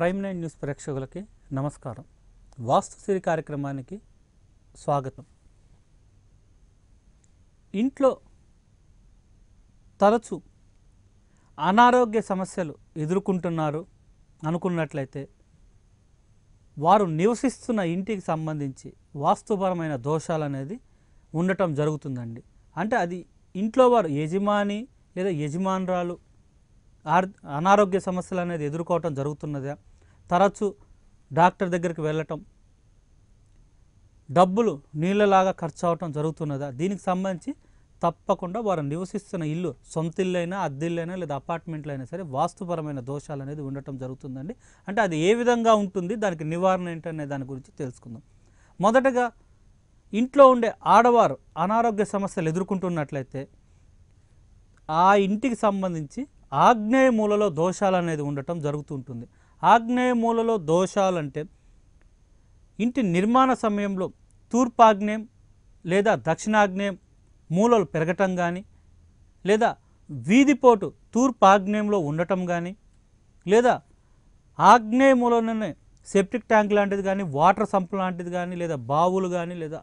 prime nine news ప్రేక్షకులకి నమస్కారం వాస్తు సిరి కార్యక్రమానికి స్వాగతం ఇంట్లో తరచు అనారోగ్య సమస్యలు ఎదుర్కొంటున్నారు అనుకున్నట్లయితే వారు నివసిస్తున్న ఇంటికి సంబంధించి వాస్తుపరమైన దోషాలు అనేది ఉండటం జరుగుతుందండి అంటే అది ఇంట్లో వారు యజమాని లేదా యజమానురాలు అనారోగ్య సమస్యలు అనేది ఎదుర్కోవటం జరుగుతున్నదా తరచు డాక్టర్ దగ్గరికి వెళ్ళటం డబ్బులు నీళ్ళలాగా ఖర్చు అవటం జరుగుతున్నదా దీనికి సంబంధించి తప్పకుండా వారు నివసిస్తున్న ఇల్లు సొంత ఇల్లైనా అద్దెల్లైనా లేదా అపార్ట్మెంట్లు అయినా సరే వాస్తుపరమైన దోషాలు అనేది ఉండటం జరుగుతుందండి అంటే అది ఏ విధంగా ఉంటుంది దానికి నివారణ ఏంటనే దాని గురించి తెలుసుకుందాం మొదటగా ఇంట్లో ఉండే ఆడవారు అనారోగ్య సమస్యలు ఎదుర్కొంటున్నట్లయితే ఆ ఇంటికి సంబంధించి ఆగ్నేయ మూలలో దోషాలు అనేది ఉండటం జరుగుతుంటుంది ఆగ్నేయ మూలలో దోషాలంటే ఇంటి నిర్మాణ సమయంలో తూర్పాగ్నేయం లేదా దక్షిణాగ్నేయం మూలలు పెరగటం కానీ లేదా వీధిపోటు తూర్పాగ్నేయంలో ఉండటం కానీ లేదా ఆగ్నేయ మూలలోనే సెప్టిక్ ట్యాంక్ లాంటిది కానీ వాటర్ సంప్ లాంటిది కానీ లేదా బావులు కానీ లేదా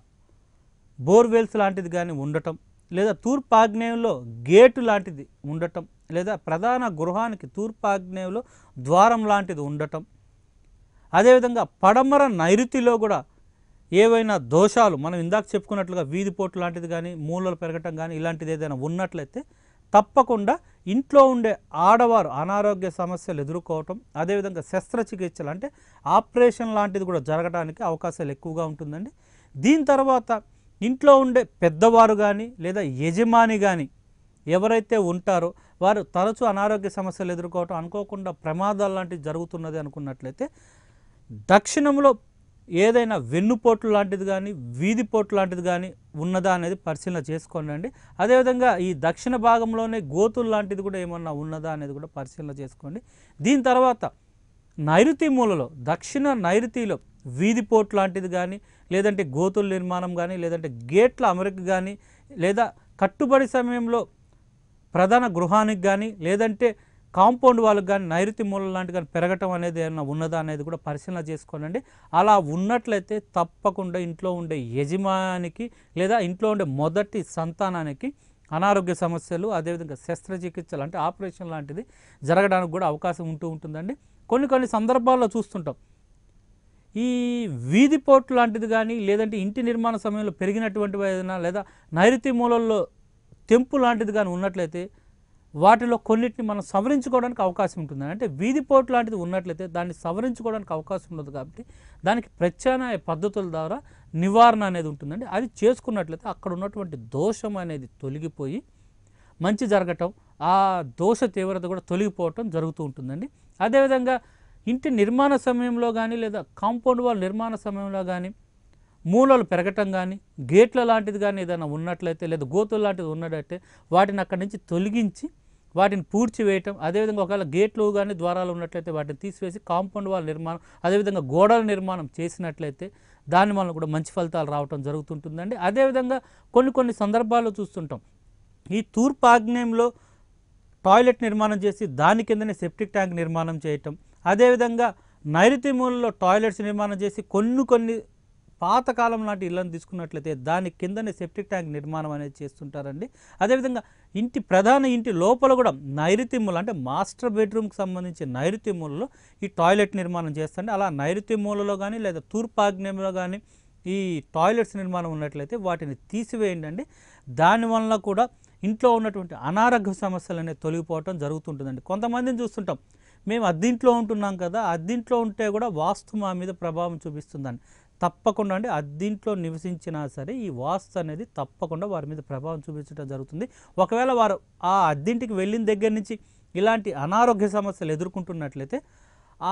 బోర్వెల్స్ లాంటిది కానీ ఉండటం లేదా తూర్పు ఆగ్నేయంలో గేటు లాంటిది ఉండటం లేదా ప్రధాన గృహానికి తూర్పాగ్నేయలో ద్వారం లాంటిది ఉండటం అదేవిధంగా పడమర నైరుతిలో కూడా ఏవైనా దోషాలు మనం ఇందాక చెప్పుకున్నట్లుగా వీధిపోటు లాంటిది కానీ మూలలు పెరగటం కానీ ఇలాంటిది ఏదైనా ఉన్నట్లయితే తప్పకుండా ఇంట్లో ఉండే ఆడవారు అనారోగ్య సమస్యలు ఎదుర్కోవటం అదేవిధంగా శస్త్రచికిత్సలు అంటే ఆపరేషన్ లాంటిది కూడా జరగడానికి అవకాశాలు ఎక్కువగా ఉంటుందండి దీని తర్వాత ఇంట్లో ఉండే పెద్దవారు కానీ లేదా యజమాని కానీ ఎవరైతే ఉంటారో వారు తరచూ అనారోగ్య సమస్యలు ఎదుర్కోవటం అనుకోకుండా ప్రమాదాలు లాంటివి జరుగుతున్నది అనుకున్నట్లయితే దక్షిణంలో ఏదైనా వెన్నుపోట్లు లాంటిది కానీ వీధిపోట్లు లాంటిది కానీ ఉన్నదా అనేది పరిశీలన చేసుకోండి అండి అదేవిధంగా ఈ దక్షిణ భాగంలోనే గోతులు లాంటిది కూడా ఏమన్నా ఉన్నదా అనేది కూడా పరిశీలన చేసుకోండి దీని తర్వాత నైరుతి మూలలో దక్షిణ నైరుతిలో వీధిపోట్ లాంటిది కానీ లేదంటే గోతుల నిర్మాణం కానీ లేదంటే గేట్ల అమరిక కానీ లేదా కట్టుబడి సమయంలో ప్రధాన గృహానికి కానీ లేదంటే కాంపౌండ్ వాళ్ళకి కానీ నైరుతి మూలం లాంటి కానీ పెరగటం అనేది ఏమైనా ఉన్నదా అనేది కూడా పరిశీలన చేసుకోనండి అలా ఉన్నట్లయితే తప్పకుండా ఇంట్లో ఉండే యజమానికి లేదా ఇంట్లో ఉండే మొదటి సంతానానికి అనారోగ్య సమస్యలు అదేవిధంగా శస్త్రచికిత్సలు అంటే ఆపరేషన్ లాంటిది జరగడానికి కూడా అవకాశం ఉంటూ ఉంటుందండి కొన్ని కొన్ని సందర్భాల్లో చూస్తుంటాం ఈ వీధి పోర్టు లాంటిది కానీ లేదంటే ఇంటి నిర్మాణ సమయంలో పెరిగినటువంటి ఏదైనా లేదా నైరుతి మూలల్లో తెంపు లాంటిది కానీ ఉన్నట్లయితే వాటిలో కొన్నిటిని మనం సవరించుకోవడానికి అవకాశం ఉంటుంది అంటే వీధిపోటు లాంటిది ఉన్నట్లయితే దాన్ని సవరించుకోవడానికి అవకాశం ఉండదు కాబట్టి దానికి ప్రత్యామ్నాయ పద్ధతుల ద్వారా నివారణ అనేది ఉంటుందండి అది చేసుకున్నట్లయితే అక్కడ ఉన్నటువంటి దోషం అనేది తొలగిపోయి మంచి జరగటం ఆ దోష తీవ్రత కూడా తొలగిపోవటం జరుగుతూ ఉంటుందండి అదేవిధంగా ఇంటి నిర్మాణ సమయంలో కానీ లేదా కాంపౌండ్ వాల్ నిర్మాణ సమయంలో కానీ మూలలు పెరగటం కానీ గేట్ల లాంటిది కానీ ఏదైనా ఉన్నట్లయితే లేదా గోతులు లాంటిది ఉన్నట్టయితే వాటిని అక్కడి నుంచి తొలగించి వాటిని పూడ్చివేయటం అదేవిధంగా ఒకవేళ గేట్లు కానీ ద్వారాలు ఉన్నట్లయితే వాటిని తీసివేసి కాంపౌండ్ వాళ్ళ నిర్మాణం అదేవిధంగా గోడల నిర్మాణం చేసినట్లయితే దాని వల్ల కూడా మంచి ఫలితాలు రావటం జరుగుతుంటుందండి అదేవిధంగా కొన్ని కొన్ని సందర్భాల్లో చూస్తుంటాం ఈ తూర్పు ఆగ్నేయంలో టాయిలెట్ నిర్మాణం చేసి దాని కిందనే సెప్టిక్ ట్యాంక్ నిర్మాణం చేయటం అదేవిధంగా నైరుతి మూలలో టాయిలెట్స్ నిర్మాణం చేసి కొన్ని కొన్ని పాతకాలం నాటి ఇళ్ళను తీసుకున్నట్లయితే దాని కిందనే సెప్టిక్ ట్యాంక్ నిర్మాణం అనేది చేస్తుంటారండి అదేవిధంగా ఇంటి ప్రధాన ఇంటి లోపల కూడా నైరుతి మూలలు అంటే మాస్టర్ బెడ్రూమ్కి సంబంధించి నైరుతి మూలలో ఈ టాయిలెట్ నిర్మాణం చేస్తుంది అలా నైరుతి మూలలో కానీ లేదా తూర్పాగ్నేయంలో కానీ ఈ టాయిలెట్స్ నిర్మాణం ఉన్నట్లయితే వాటిని తీసివేయండి అండి దానివల్ల కూడా ఇంట్లో ఉన్నటువంటి అనారోగ్య సమస్యలు అనేవి తొలగిపోవటం జరుగుతుంటుందండి కొంతమందిని చూస్తుంటాం మేము అద్దింట్లో ఉంటున్నాం కదా అద్దింట్లో ఉంటే కూడా వాస్తు మా మీద ప్రభావం చూపిస్తుందని తప్పకుండా అంటే అద్దింట్లో నివసించినా సరే ఈ వాస్తు అనేది తప్పకుండా వారి మీద ప్రభావం చూపించడం జరుగుతుంది ఒకవేళ వారు ఆ అద్దింటికి వెళ్ళిన దగ్గర నుంచి ఇలాంటి అనారోగ్య సమస్యలు ఎదుర్కొంటున్నట్లయితే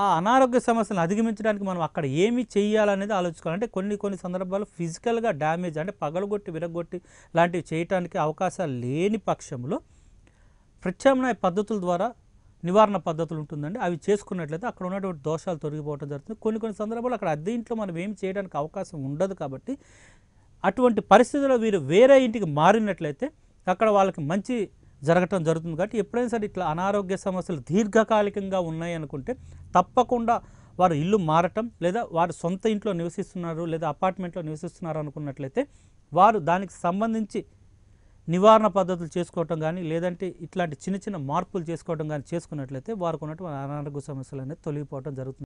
ఆ అనారోగ్య సమస్యలను అధిగమించడానికి మనం అక్కడ ఏమి చేయాలనేది ఆలోచించుకోవాలంటే కొన్ని కొన్ని సందర్భాల్లో ఫిజికల్గా డ్యామేజ్ అంటే పగలగొట్టి విరగొట్టి లాంటివి చేయటానికి అవకాశాలు లేని పక్షంలో ప్రత్యామ్నాయ పద్ధతుల ద్వారా నివారణ పద్ధతులు ఉంటుందండి అవి చేసుకున్నట్లయితే అక్కడ ఉన్నటువంటి దోషాలు తొలగిపోవడం జరుగుతుంది కొన్ని కొన్ని సందర్భాల్లో అక్కడ అద్దె ఇంట్లో మనం ఏం చేయడానికి అవకాశం ఉండదు కాబట్టి అటువంటి పరిస్థితుల్లో వీరు వేరే ఇంటికి మారినట్లయితే అక్కడ వాళ్ళకి మంచి జరగటం జరుగుతుంది కాబట్టి ఎప్పుడైనా సరే ఇట్లా అనారోగ్య సమస్యలు దీర్ఘకాలికంగా ఉన్నాయనుకుంటే తప్పకుండా వారు ఇల్లు మారటం లేదా వారు సొంత ఇంట్లో నివసిస్తున్నారు లేదా అపార్ట్మెంట్లో నివసిస్తున్నారు అనుకున్నట్లయితే వారు దానికి సంబంధించి నివారణ పద్ధతులు చేసుకోవటం కానీ లేదంటే ఇట్లాంటి చిన్న చిన్న మార్పులు చేసుకోవడం కానీ చేసుకున్నట్లయితే వారికి ఉన్నటువంటి అనారోగ్య సమస్యలు అనేది తొలగిపోవడం జరుగుతుంది